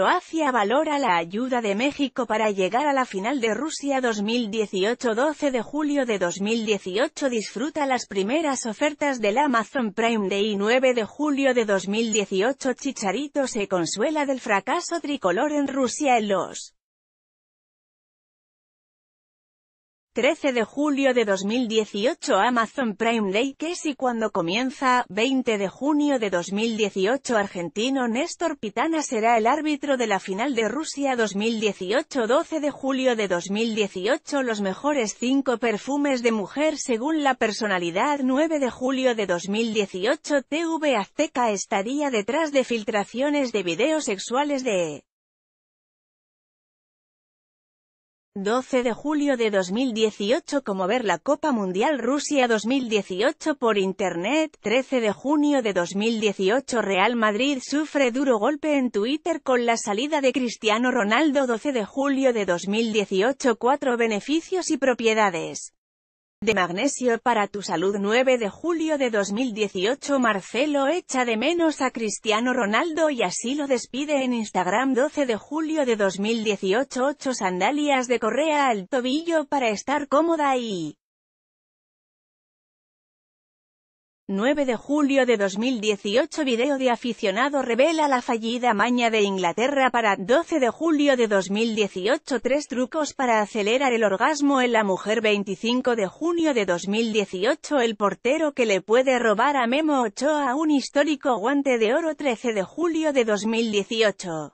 Croacia valora la ayuda de México para llegar a la final de Rusia 2018 12 de julio de 2018 Disfruta las primeras ofertas del Amazon Prime Day 9 de julio de 2018 Chicharito se consuela del fracaso tricolor en Rusia en los 13 de julio de 2018 Amazon Prime Day que si cuando comienza, 20 de junio de 2018 argentino Néstor Pitana será el árbitro de la final de Rusia 2018 12 de julio de 2018 los mejores 5 perfumes de mujer según la personalidad 9 de julio de 2018 TV Azteca estaría detrás de filtraciones de videos sexuales de 12 de julio de 2018 como ver la Copa Mundial Rusia 2018 por Internet, 13 de junio de 2018 Real Madrid sufre duro golpe en Twitter con la salida de Cristiano Ronaldo 12 de julio de 2018 4 beneficios y propiedades de magnesio para tu salud 9 de julio de 2018 Marcelo echa de menos a Cristiano Ronaldo y así lo despide en Instagram 12 de julio de 2018 8 sandalias de correa al tobillo para estar cómoda y 9 de julio de 2018 Video de aficionado revela la fallida maña de Inglaterra para 12 de julio de 2018 Tres trucos para acelerar el orgasmo en la mujer 25 de junio de 2018 El portero que le puede robar a Memo Ochoa un histórico guante de oro 13 de julio de 2018